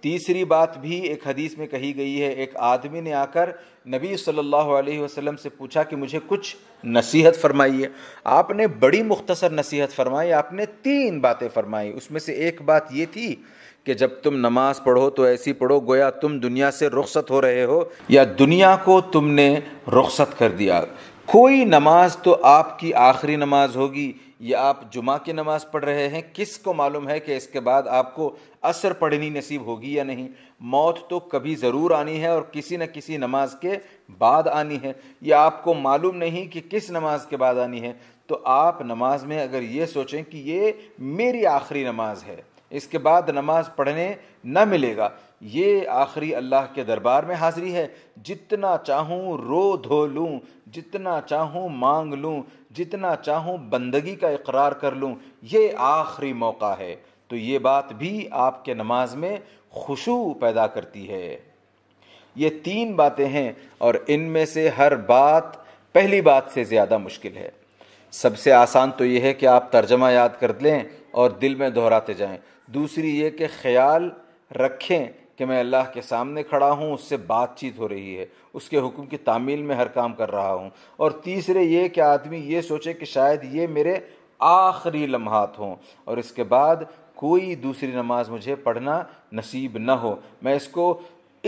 तीसरी बात भी एक हदीस में कही गई है एक आदमी ने आकर नबी सल्लल्लाहु अलैहि वसल्लम से पूछा कि मुझे कुछ नसीहत फरमाइए आपने बड़ी मुख्तसर नसीहत फरमाई आपने तीन बातें फरमाई उसमें से एक बात ये थी कि जब तुम नमाज पढ़ो तो ऐसी पढ़ो गोया तुम दुनिया से रुखसत हो रहे हो या दुनिया को तुमने रुखसत कर दिया कोई नमाज तो आपकी आखिरी नमाज होगी या आप जुमा की नमाज पढ़ रहे हैं किसको मालूम है कि इसके बाद आपको असर पढ़नी नसीब होगी या नहीं मौत तो कभी ज़रूर आनी है और किसी न किसी नमाज के बाद आनी है या आपको मालूम नहीं कि किस नमाज के बाद आनी है तो आप नमाज में अगर ये सोचें कि ये मेरी आखिरी नमाज है इसके बाद नमाज पढ़ने न मिलेगा ये आखिरी अल्लाह के दरबार में हाजिरी है जितना चाहूँ रो धो लूँ जितना चाहूँ मांग लूँ जितना चाहूँ बंदगी का इकरार कर लूँ ये आखिरी मौका है तो ये बात भी आपके नमाज में खुशू पैदा करती है ये तीन बातें हैं और इनमें से हर बात पहली बात से ज़्यादा मुश्किल है सबसे आसान तो यह है कि आप तर्जमा याद कर लें और दिल में दोहराते जाएं दूसरी ये कि ख्याल रखें कि मैं अल्लाह के सामने खड़ा हूँ उससे बातचीत हो रही है उसके हुक्म की तामील में हर काम कर रहा हूँ और तीसरे ये कि आदमी ये सोचे कि शायद ये मेरे आखिरी लम्हात हों और इसके बाद कोई दूसरी नमाज मुझे पढ़ना नसीब न हो मैं इसको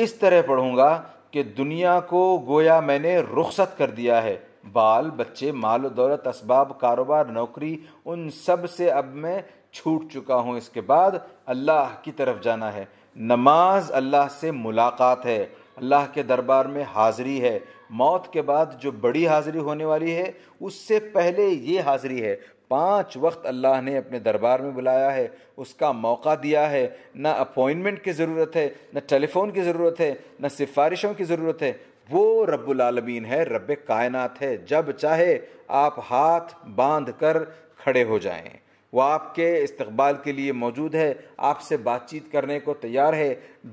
इस तरह पढ़ूँगा कि दुनिया को गोया मैंने रुख्सत कर दिया है बाल बच्चे माल दौलत इसबाब कारोबार नौकरी उन सब से अब मैं छूट चुका हूँ इसके बाद अल्लाह की तरफ जाना है नमाज अल्लाह से मुलाकात है अल्लाह के दरबार में हाज़िरी है मौत के बाद जो बड़ी हाजिरी होने वाली है उससे पहले ये हाज़िरी है पांच वक्त अल्लाह ने अपने दरबार में बुलाया है उसका मौका दिया है ना अपॉइंटमेंट की ज़रूरत है ना टेलीफोन की ज़रूरत है ना सिफारिशों की ज़रूरत है वो रबालमीन है रब कायनात है जब चाहे आप हाथ बांध कर खड़े हो जाएं वो आपके इस्तबाल के लिए मौजूद है आपसे बातचीत करने को तैयार है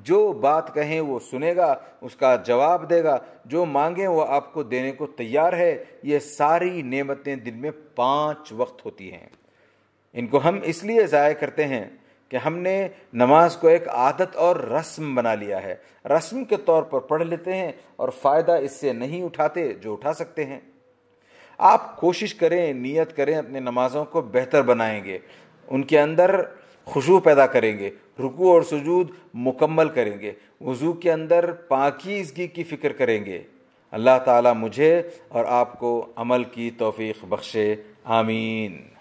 जो बात कहें वो सुनेगा उसका जवाब देगा जो मांगें वो आपको देने को तैयार है ये सारी नेमतें दिन में पाँच वक्त होती हैं इनको हम इसलिए ज़ाय करते हैं कि हमने नमाज को एक आदत और रस्म बना लिया है रस्म के तौर पर पढ़ लेते हैं और फ़ायदा इससे नहीं उठाते जो उठा सकते हैं आप कोशिश करें नियत करें अपने नमाज़ों को बेहतर बनाएंगे उनके अंदर खुशबू पैदा करेंगे रुकू और सजूद मुकम्मल करेंगे वज़ू के अंदर पाकिजगी की फ़िक्र करेंगे अल्लाह ताला मुझे और आपको अमल की तौफीक बख्शे आमीन